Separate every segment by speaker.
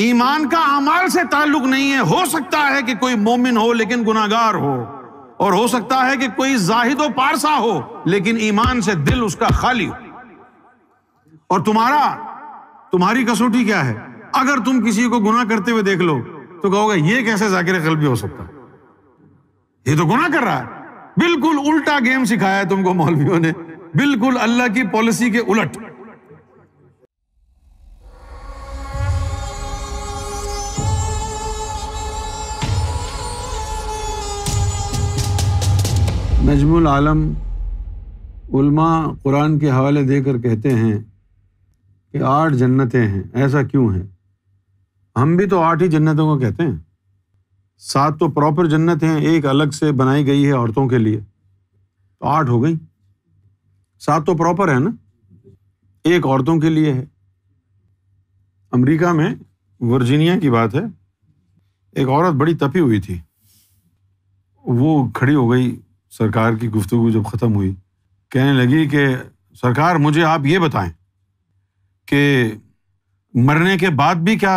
Speaker 1: ईमान का अमाल से ताल्लुक नहीं है हो सकता है कि कोई मोमिन हो लेकिन गुनागार हो और हो सकता है कि कोई जाहिद व पारसा हो लेकिन ईमान से दिल उसका खाली हो और तुम्हारा तुम्हारी कसौटी क्या है अगर तुम किसी को गुना करते हुए देख लो तो कहोगे ये कैसे जाकिर भी हो सकता ये तो गुना कर रहा है बिल्कुल उल्टा गेम सिखाया है तुमको मौलवियों ने बिल्कुल अल्लाह की पॉलिसी के उलट नजमुल आलम उल्मा कुरान के हवाले देकर कहते हैं कि आठ जन्नतें हैं ऐसा क्यों है हम भी तो आठ ही जन्नतों को कहते हैं सात तो प्रॉपर जन्नत हैं एक अलग से बनाई गई है औरतों के लिए तो आठ हो गई सात तो प्रॉपर है ना एक औरतों के लिए है अमेरिका में वर्जीनिया की बात है एक औरत बड़ी तपी हुई थी वो खड़ी हो गई सरकार की गुफ्तु जब ख़त्म हुई कहने लगी कि सरकार मुझे आप ये बताएं कि मरने के बाद भी क्या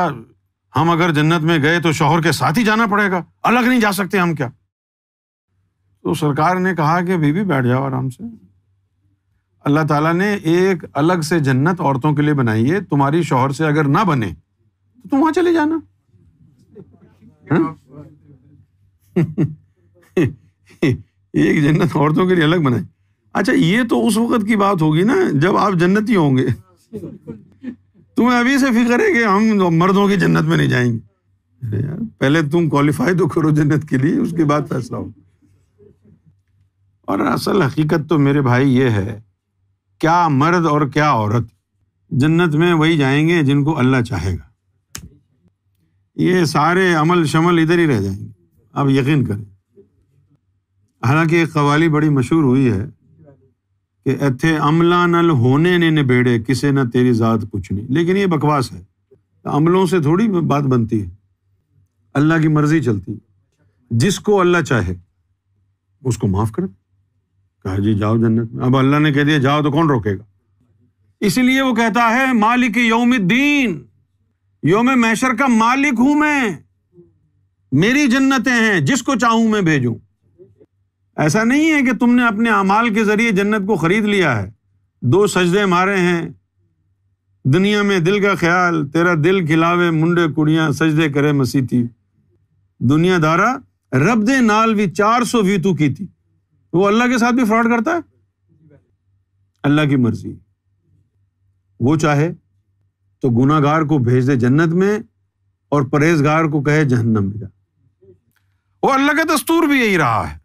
Speaker 1: हम अगर जन्नत में गए तो शोहर के साथ ही जाना पड़ेगा अलग नहीं जा सकते हम क्या तो सरकार ने कहा कि अभी भी बैठ जाओ आराम से अल्लाह ताला ने एक अलग से जन्नत औरतों के लिए बनाई है तुम्हारी शोहर से अगर ना बने तो तुम वहां चले जाना है? हाँ? एक जन्नत औरतों के लिए अलग बनाई अच्छा ये तो उस वक्त की बात होगी ना जब आप जन्नत ही होंगे तुम्हें अभी से फिक्र है कि हम तो मर्दों की जन्नत में नहीं जाएंगे अरे यार पहले तुम क्वालिफाई तो करो जन्नत के लिए उसके बाद फैसला हो और असल हकीकत तो मेरे भाई ये है क्या मर्द और क्या औरत जन्नत में वही जाएंगे जिनको अल्लाह चाहेगा ये सारे अमल शमल इधर ही रह जाएंगे आप यकीन करें हालांकि एक कवाली बड़ी मशहूर हुई है कि एथे अमला नल होने ने निबेड़े किसे न तेरी ज़ात पूछनी लेकिन ये बकवास है अमलों से थोड़ी बात बनती है अल्लाह की मर्जी चलती है जिसको अल्लाह चाहे उसको माफ़ कर कहा जी जाओ जन्नत में अब अल्लाह ने कह दिया जाओ तो कौन रोकेगा इसलिए वो कहता है मालिक योम दीन योम मैशर का मालिक हूं मैं मेरी जन्नतें हैं जिसको चाहूं मैं भेजूं ऐसा नहीं है कि तुमने अपने अमाल के ज़रिए जन्नत को ख़रीद लिया है दो सजदे मारे हैं दुनिया में दिल का ख्याल तेरा दिल खिलावे मुंडे कुड़ियाँ सजदे करे मसीती दुनिया दारा रब दे नाल भी चार सौ भी तू की थी वो अल्लाह के साथ भी फ्रॉड करता है अल्लाह की मर्जी वो चाहे तो गुनागार को भेज दे जन्नत में और परहेजगार को कहे जहन्नम में जा वो अल्लाह का दस्तूर भी यही रहा है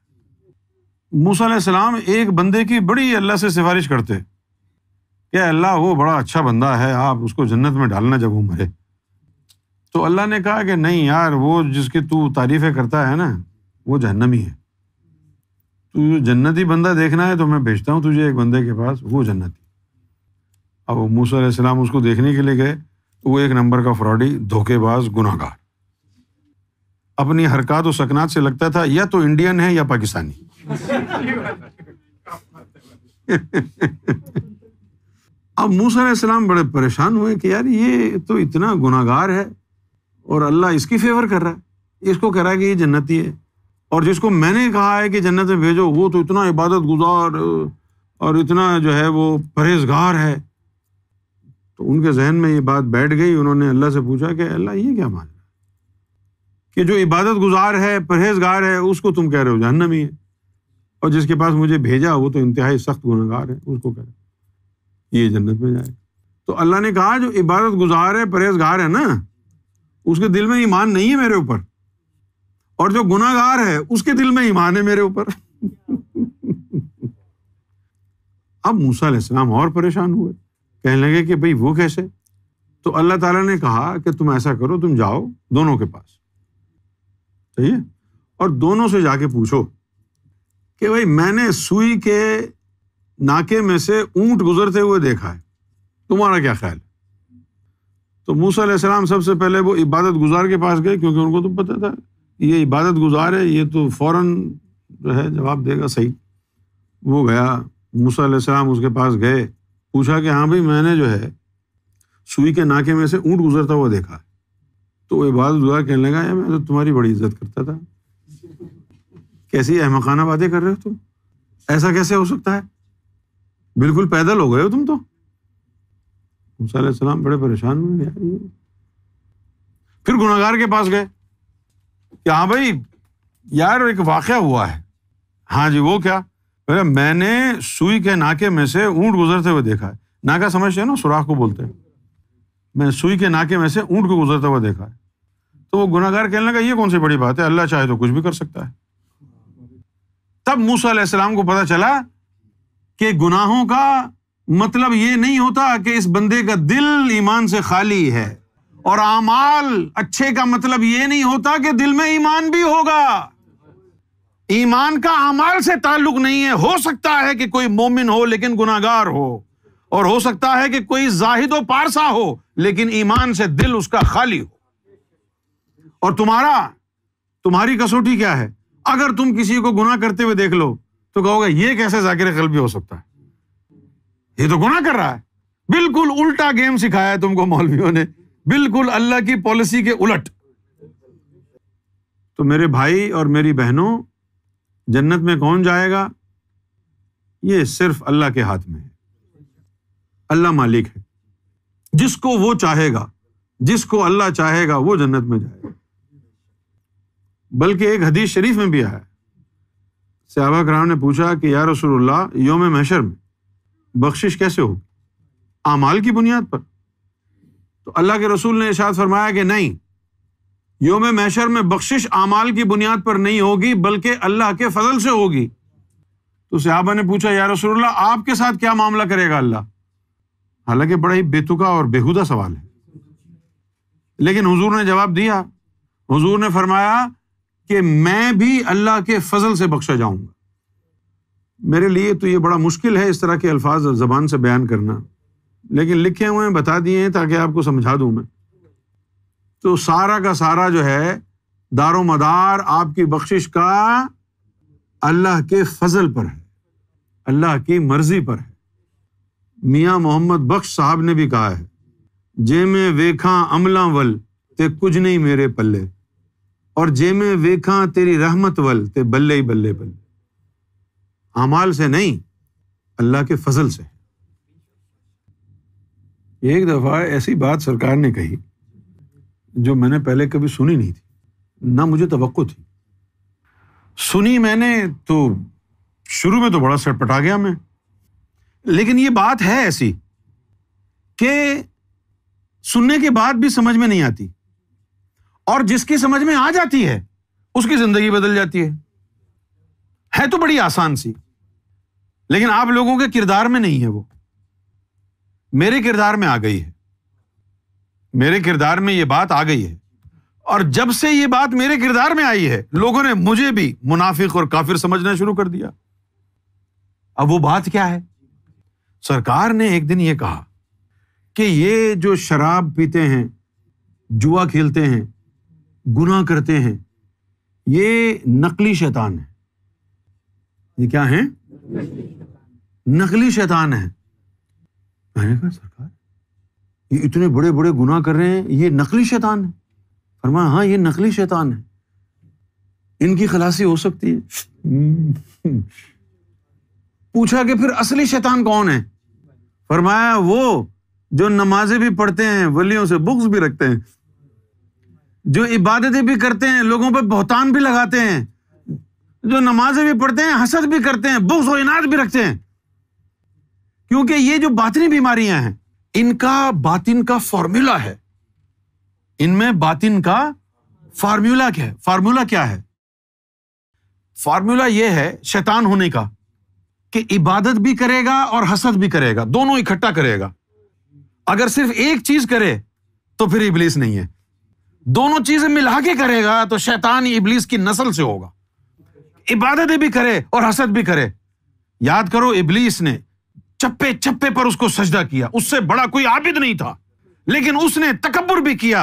Speaker 1: मूसम एक बंदे की बड़ी अल्लाह से सिफारिश करते कि अल्लाह वो बड़ा अच्छा बंदा है आप उसको जन्नत में डालना जब वो मरे तो अल्लाह ने कहा कि नहीं यार वो जिसकी तू तारीफ़ें करता है ना वो जहन्नमी है तू जन्नती बंदा देखना है तो मैं भेजता हूँ तुझे एक बंदे के पास वो जन्नती अब मूसा उसको देखने के लिए गए तो वो एक नंबर का फ्रॉडी धोखेबाज गुनाहगार अपनी हरकत और सकनात से लगता था या तो इंडियन है या पाकिस्तानी अब मूसा इस्लाम बड़े परेशान हुए कि यार ये तो इतना गुनागार है और अल्लाह इसकी फेवर कर रहा है इसको कह रहा है कि ये जन्नती है और जिसको मैंने कहा है कि जन्नत में भेजो वो तो इतना इबादत गुजार और इतना जो है वो परहेजगार है तो उनके जहन में ये बात बैठ गई उन्होंने अल्लाह से पूछा कि अल्लाह ये क्या मान कि जो इबादत गुजार है परहेजगार है उसको तुम कह रहे हो जहन्नमी है और जिसके पास मुझे भेजा वो तो इंतहाई सख्त गुनहगार है उसको कह रहे ये जन्नत में जाए तो अल्लाह ने कहा जो इबादत गुजार है परहेजगार है ना उसके दिल में ईमान नहीं है मेरे ऊपर और जो गुनागार है उसके दिल में ईमान है मेरे ऊपर अब मूसा इस्लाम और परेशान हुए कहने लगे कि भाई वो कैसे तो अल्लाह ताला ने कहा कि तुम ऐसा करो तुम जाओ दोनों के पास सही है और दोनों से जाके पूछो कि भाई मैंने सुई के नाके में से ऊंट गुजरते हुए देखा है तुम्हारा क्या ख्याल है तो मूसा सलाम सबसे पहले वो इबादत गुजार के पास गए क्योंकि उनको तो पता था ये इबादत गुजार है ये तो फौरन जो है जवाब देगा सही वो गया मूसा सलाम उसके पास गए पूछा कि हाँ भाई मैंने जो है सुई के नाके में से ऊंट गुजरता हुआ देखा है तो वो इबाद दुआ कहने लगा यार मैं तो तुम्हारी बड़ी इज्जत करता था कैसी अहमखाना बातें कर रहे हो तुम ऐसा कैसे हो सकता है बिल्कुल पैदल हो गए हो तुम तो सलाम बड़े परेशान हुए यार फिर गुनागार के पास गए कि हाँ भाई यार एक वाक़ हुआ है हाँ जी वो क्या मैंने सुई के नाके में से ऊंट गुजरते हुए देखा है नाका समझते हैं ना सुराख को बोलते हैं मैंने सुई के नाके में से ऊंट को गुजरता हुआ देखा है तो वो गुनागार कहने लगा ये कौन सी बड़ी बात है अल्लाह चाहे तो कुछ भी कर सकता है तब मूसा सलाम को पता चला कि गुनाहों का मतलब ये नहीं होता कि इस बंदे का दिल ईमान से खाली है और आमाल अच्छे का मतलब ये नहीं होता कि दिल में ईमान भी होगा ईमान का अमाल से ताल्लुक नहीं है हो सकता है कि कोई मोमिन हो लेकिन गुनागार हो और हो सकता है कि कोई जाहिदो पारसा हो लेकिन ईमान से दिल उसका खाली हो और तुम्हारा तुम्हारी कसौटी क्या है अगर तुम किसी को गुनाह करते हुए देख लो तो कहोगे ये कैसे जाकिर भी हो सकता है ये तो गुनाह कर रहा है बिल्कुल उल्टा गेम सिखाया है तुमको मौलवियों ने बिल्कुल अल्लाह की पॉलिसी के उलट तो मेरे भाई और मेरी बहनों जन्नत में कौन जाएगा ये सिर्फ अल्लाह के हाथ में है अल्लाह मालिक है जिसको वो चाहेगा जिसको अल्लाह चाहेगा वो जन्नत में जाएगा बल्कि एक हदीस शरीफ में भी आया है सहाबा कराम ने पूछा कि या रसूलुल्लाह योम महशर में बख्शिश कैसे होगी आमाल की बुनियाद पर तो अल्लाह के रसूल ने इशाद फरमाया कि नहीं योम महशर में बख्शिश आमाल की बुनियाद पर नहीं होगी बल्कि अल्लाह के फजल से होगी तो सहाबा ने पूछा या रसूलुल्लाह आपके साथ क्या मामला करेगा अल्लाह हालांकि बड़ा ही बेतुका और बेहुदा सवाल है लेकिन हुजूर ने जवाब दिया हुजूर ने फरमाया कि मैं भी अल्लाह के फजल से बख्शा जाऊंगा मेरे लिए तो ये बड़ा मुश्किल है इस तरह के अल्फाज ज़बान से बयान करना लेकिन लिखे हुए हैं बता दिए हैं ताकि आपको समझा दूँ मैं तो सारा का सारा जो है दारो मदार आपकी बख्शिश का अल्लाह के फजल पर है अल्लाह की मर्जी पर है मियाँ मोहम्मद बख्श साहब ने भी कहा है जे में वेखा अमला वल ते कुछ नहीं मेरे पल्ले और जे में वेखा तेरी रहमत वल ते बल्ले ही बल्ले बल्ले अमाल से नहीं अल्लाह के फजल से एक दफ़ा ऐसी बात सरकार ने कही जो मैंने पहले कभी सुनी नहीं थी ना मुझे तो थी सुनी मैंने तो शुरू में तो बड़ा सटपटा गया मैं लेकिन ये बात है ऐसी कि सुनने के बाद भी समझ में नहीं आती और जिसकी समझ में आ जाती है उसकी जिंदगी बदल जाती है है तो बड़ी आसान सी लेकिन आप लोगों के किरदार में नहीं है वो मेरे किरदार में आ गई है मेरे किरदार में ये बात आ गई है और जब से ये बात मेरे किरदार में आई है लोगों ने मुझे भी मुनाफिक और काफिर समझना शुरू कर दिया अब वो बात क्या है सरकार ने एक दिन ये कहा कि ये जो शराब पीते हैं जुआ खेलते हैं गुनाह करते हैं ये नकली शैतान है ये क्या है नकली शैतान है मैंने कहा सरकार ये इतने बड़े बड़े गुनाह कर रहे हैं ये नकली शैतान है फरमाया हाँ ये नकली शैतान है इनकी खलासी हो सकती है पूछा कि फिर असली शैतान कौन है फरमाया वो जो नमाजें भी पढ़ते हैं वलियों से बुक्स भी रखते हैं जो इबादतें भी करते हैं लोगों पर बहुतान भी लगाते हैं जो नमाजें भी पढ़ते हैं हसद भी करते हैं बुक्स और इनाज भी रखते हैं क्योंकि ये जो बातनी बीमारियां हैं इनका बातिन का फॉर्मूला है इनमें बातिन का फार्मूला क्या है फार्मूला क्या है फार्मूला यह है शैतान होने का कि इबादत भी करेगा और हसद भी करेगा दोनों इकट्ठा करेगा अगर सिर्फ एक चीज करे तो फिर इबलीस नहीं है दोनों चीजें मिला के करेगा तो शैतान इबलीस की नस्ल से होगा इबादत भी करे और हसद भी करे याद करो इबलीस ने चप्पे चप्पे पर उसको सजदा किया उससे बड़ा कोई आबिद नहीं था लेकिन उसने तकबर भी किया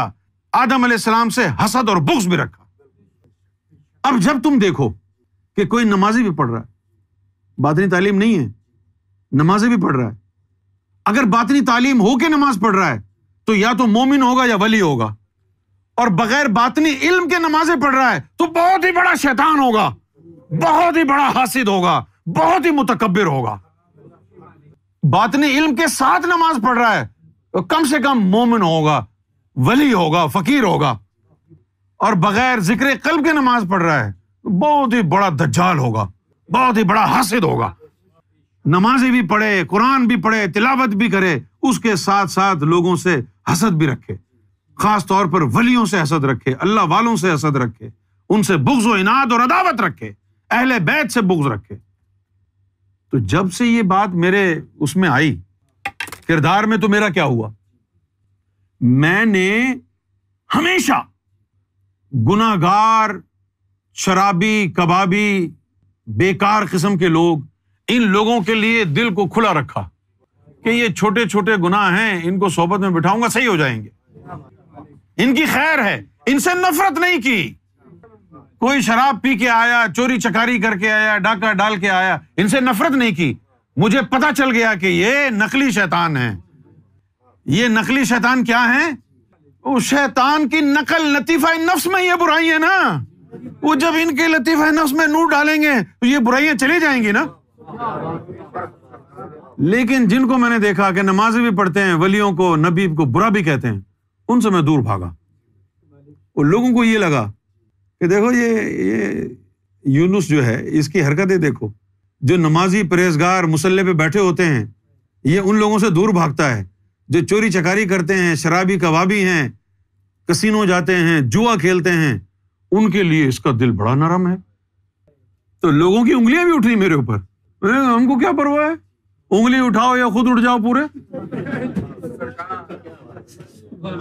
Speaker 1: आदम सलाम से हसद और बुक्स भी रखा अब जब तुम देखो कि कोई नमाजी भी पढ़ रहा है बातनी तालीम नहीं है नमाजें भी पढ़ रहा है अगर बातनी तालीम हो नमाज पढ़ रहा है तो या तो मोमिन होगा या वली होगा और बगैर बातनी इल्म के नमाजें पढ़ रहा है तो बहुत ही बड़ा शैतान होगा बहुत ही बड़ा हासिद होगा बहुत ही मुतकबिर होगा बातनी इल्म के साथ नमाज पढ़ रहा है तो कम से कम मोमिन होगा वली होगा फकीर होगा और बगैर जिक्र कल्ब के नमाज पढ़ रहा है तो बहुत ही बड़ा दज्जाल होगा बहुत ही बड़ा हासिल होगा नमाजें भी पढ़े कुरान भी पढ़े तिलावत भी करे उसके साथ साथ लोगों से हसद भी रखे खास तौर पर वलियों से हसद रखे अल्लाह वालों से हसद रखे उनसे बुग्ज व इनाद और अदावत रखे अहल बैत से बुग्ज रखे तो जब से ये बात मेरे उसमें आई किरदार में तो मेरा क्या हुआ मैंने हमेशा गुनागार शराबी कबाबी बेकार किस्म के लोग इन लोगों के लिए दिल को खुला रखा कि ये छोटे छोटे गुनाह हैं इनको सोहबत में बिठाऊंगा सही हो जाएंगे इनकी खैर है इनसे नफरत नहीं की कोई शराब पी के आया चोरी चकारी करके आया डाका डाल के आया इनसे नफरत नहीं की मुझे पता चल गया कि ये नकली शैतान है ये नकली शैतान क्या है उस शैतान की नकल लतीफा नफ्स में ये बुराई है ना वो जब इनके लतीफ है ना उसमें नूर डालेंगे तो ये बुराइयां चली जाएंगी ना लेकिन जिनको मैंने देखा कि नमाज भी पढ़ते हैं वलियों को नबीब को बुरा भी कहते हैं उनसे मैं दूर भागा और लोगों को ये लगा कि देखो ये ये यूनुस जो है इसकी हरकतें देखो जो नमाजी परहेजगार मुसल्ले पे बैठे होते हैं ये उन लोगों से दूर भागता है जो चोरी चकारी करते हैं शराबी कबाबी हैं कसिनो जाते हैं जुआ खेलते हैं उनके लिए इसका दिल बड़ा नरम है तो लोगों की उंगलियां भी उठ रही मेरे ऊपर हमको क्या परवाह है उंगली उठाओ या खुद उठ जाओ पूरे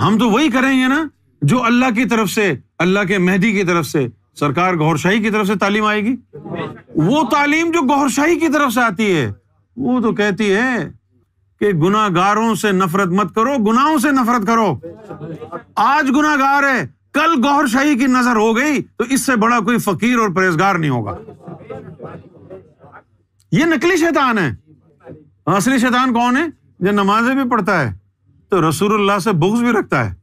Speaker 1: हम तो वही करेंगे ना जो अल्लाह की तरफ से अल्लाह के मेहदी की तरफ से सरकार गौरशाही की तरफ से तालीम आएगी वो तालीम जो गौरशाही की तरफ से आती है वो तो कहती है कि गुनागारों से नफरत मत करो गुनाहों से नफरत करो आज गुनागार है कल शाही की नजर हो गई तो इससे बड़ा कोई फकीर और परहेजगार नहीं होगा ये नकली शैतान है असली शैतान कौन है जो नमाजें भी पढ़ता है तो रसूलुल्लाह से बुग्ज भी रखता है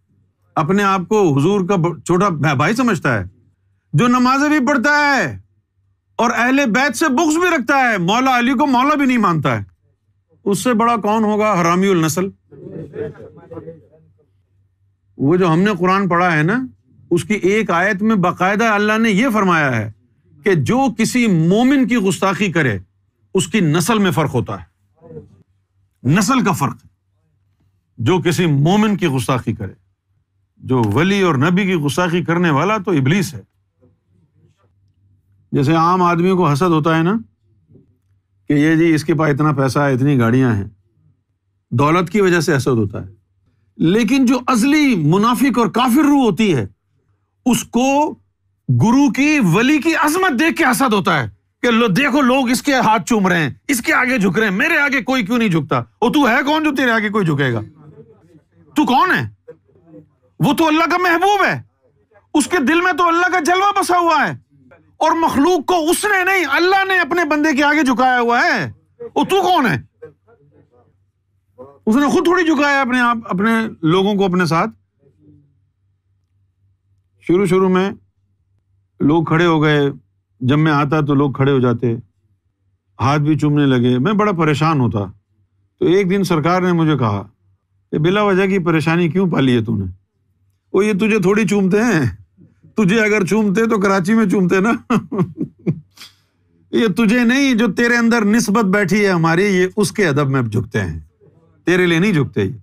Speaker 1: अपने आप को हुजूर का छोटा भाई समझता है जो नमाजें भी पढ़ता है और अहले बैत से बुग्ज भी रखता है मौला अली को मौला भी नहीं मानता है उससे बड़ा कौन होगा हरामी नस्ल वो जो हमने कुरान पढ़ा है ना उसकी एक आयत में बाकायदा अल्लाह ने यह फरमाया है कि जो किसी मोमिन की गुस्ताखी करे उसकी नस्ल में फ़र्क होता है नस्ल का फ़र्क जो किसी मोमिन की गुस्ताखी करे जो वली और नबी की गुस्ताखी करने वाला तो इबलीस है जैसे आम आदमी को हसद होता है ना कि ये जी इसके पास इतना पैसा है इतनी गाड़ियां हैं दौलत की वजह से हसद होता है लेकिन जो असली मुनाफिक और काफिर रूह होती है उसको गुरु की वली की अजमत देख के हसद होता है कि लो, देखो लोग इसके हाथ चूम रहे हैं इसके आगे झुक रहे हैं मेरे आगे कोई क्यों नहीं झुकता और तू है कौन जो तेरे आगे कोई झुकेगा तू कौन है वो तो अल्लाह का महबूब है उसके दिल में तो अल्लाह का जलवा बसा हुआ है और मखलूक को उसने नहीं अल्लाह ने अपने बंदे के आगे झुकाया हुआ है वो तू कौन है उसने खुद थोड़ी झुकाया अपने आप अपने लोगों को अपने साथ शुरू शुरू में लोग खड़े हो गए जब मैं आता तो लोग खड़े हो जाते हाथ भी चूमने लगे मैं बड़ा परेशान होता तो एक दिन सरकार ने मुझे कहा कि बिला वजह की परेशानी क्यों पाली है तूने वो ये तुझे थोड़ी चूमते हैं तुझे अगर चूमते तो कराची में चूमते ना ये तुझे नहीं जो तेरे अंदर निस्बत बैठी है हमारी ये उसके अदब में अब झुकते हैं तेरे लिए नहीं झुकते ये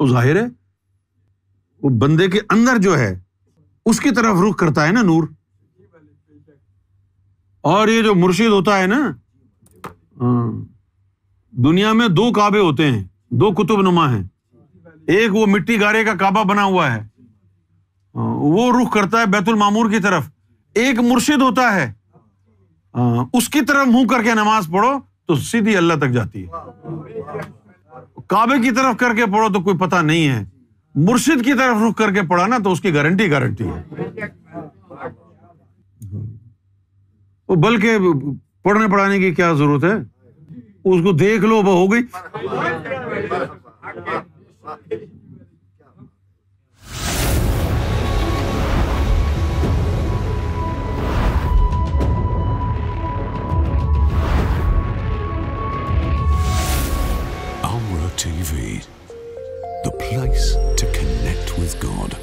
Speaker 1: वो जाहिर है वो बंदे के अंदर जो है उसकी तरफ रुख करता है ना नूर और ये जो मुर्शिद होता है ना हाँ, दुनिया में दो काबे होते हैं दो कुतुब नुमा हैं एक वो मिट्टी गारे का काबा बना हुआ है हाँ, वो रुख करता है बैतुल मामूर की तरफ एक मुर्शिद होता है हाँ, उसकी तरफ मुंह करके नमाज पढ़ो तो सीधी अल्लाह तक जाती है काबे की तरफ करके पढ़ो तो कोई पता नहीं है मुर्शिद की तरफ रुख करके पढ़ा ना तो उसकी गारंटी गारंटी है तो बल्कि पढ़ने पढ़ाने की क्या जरूरत है उसको देख लो वो हो गई place to connect with God.